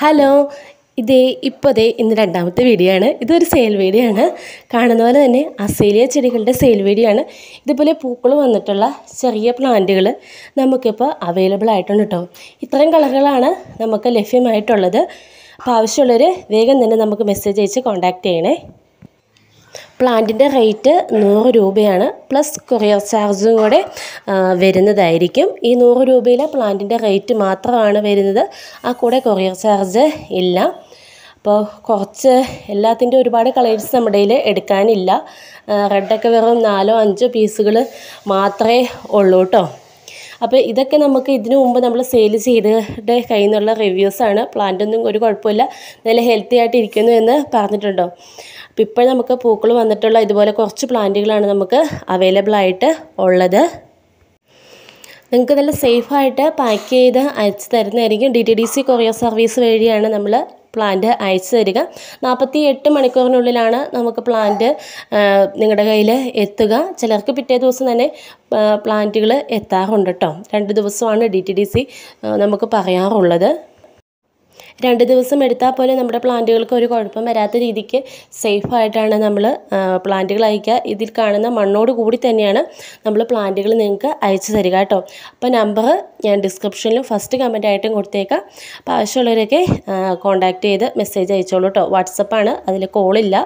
hello ഇതേ ഇപ്പോൾ ദേ ഇന്ന് രണ്ടാമത്തെ വീഡിയോ ആണ് ഇതൊരു സെയിൽ വീഡിയോ ആണ് കാണുന്ന പോലെ തന്നെ അസേലിയ ചെടികളുടെ സെയിൽ വീഡിയോ ആണ് ഇതുപോലെ പൂക്കൾ വന്നിട്ടുള്ള ചെറിയ പ്ലാന്റുകൾ നമുക്കിപ്പോൾ അവൈലബിൾ ആയിട്ടുണ്ട് കേട്ടോ ഇത്രയും കളറുകളാണ് നമുക്ക് ലഭ്യമായിട്ടുള്ളത് അപ്പോൾ ആവശ്യമുള്ളവർ വേഗം തന്നെ നമുക്ക് മെസ്സേജ് അയച്ച് കോൺടാക്റ്റ് ചെയ്യണേ പ്ലാന്റിൻ്റെ റേറ്റ് നൂറ് രൂപയാണ് പ്ലസ് കൊറിയർ ചാർജും കൂടെ വരുന്നതായിരിക്കും ഈ നൂറ് രൂപയിലെ പ്ലാന്റിൻ്റെ റേറ്റ് മാത്രമാണ് വരുന്നത് ആ കൂടെ കൊറിയർ ചാർജ് ഇല്ല അപ്പോൾ കുറച്ച് എല്ലാത്തിൻ്റെ ഒരുപാട് കളേഴ്സ് നമ്മുടെ കയ്യിൽ എടുക്കാനില്ല റെഡൊക്കെ വെറും നാലോ അഞ്ചോ പീസുകൾ മാത്രമേ ഉള്ളൂ കേട്ടോ അപ്പോൾ ഇതൊക്കെ നമുക്ക് ഇതിനു മുമ്പ് നമ്മൾ സെയിൽ ചെയ്തിട്ട് കയ്യിൽ നിന്നുള്ള റിവ്യൂസാണ് പ്ലാന്റൊന്നും ഒരു കുഴപ്പമില്ല നല്ല ഹെൽത്തി ആയിട്ട് ഇരിക്കുന്നു എന്ന് പറഞ്ഞിട്ടുണ്ടോ അപ്പോൾ ഇപ്പോൾ നമുക്ക് പൂക്കൾ വന്നിട്ടുള്ള ഇതുപോലെ കുറച്ച് പ്ലാന്റുകളാണ് നമുക്ക് അവൈലബിൾ ആയിട്ട് ഉള്ളത് നിങ്ങൾക്ക് നല്ല സേഫായിട്ട് പാക്ക് ചെയ്ത് അയച്ചു തരുന്നതായിരിക്കും D T D C courier service വഴിയാണ് നമ്മൾ പ്ലാന്റ് അയച്ചു തരിക നാൽപ്പത്തി എട്ട് മണിക്കൂറിനുള്ളിലാണ് നമുക്ക് പ്ലാന്റ് നിങ്ങളുടെ കയ്യിൽ എത്തുക ചിലർക്ക് പിറ്റേ ദിവസം തന്നെ പ്ലാന്റുകൾ എത്താറുണ്ട് കേട്ടോ രണ്ട് ദിവസമാണ് ഡി ടി ഡി സി നമുക്ക് പറയാറുള്ളത് രണ്ട് ദിവസം എടുത്താൽ പോലെ നമ്മുടെ പ്ലാന്റുകൾക്ക് ഒരു കുഴപ്പം വരാത്ത രീതിക്ക് സേഫായിട്ടാണ് നമ്മൾ പ്ലാന്റുകൾ അയക്കുക ഇതിൽ കാണുന്ന മണ്ണോട് കൂടി തന്നെയാണ് നമ്മൾ പ്ലാന്റുകൾ നിങ്ങൾക്ക് അയച്ചു തരിക കേട്ടോ അപ്പോൾ നമ്പർ ഞാൻ ഡിസ്ക്രിപ്ഷനിലും ഫസ്റ്റ് കമൻറ്റായിട്ടും കൊടുത്തേക്കാം അപ്പോൾ ആവശ്യമുള്ളവരൊക്കെ കോൺടാക്റ്റ് ചെയ്ത് മെസ്സേജ് അയച്ചോളൂ കേട്ടോ വാട്സപ്പാണ് അതിൽ കോളില്ല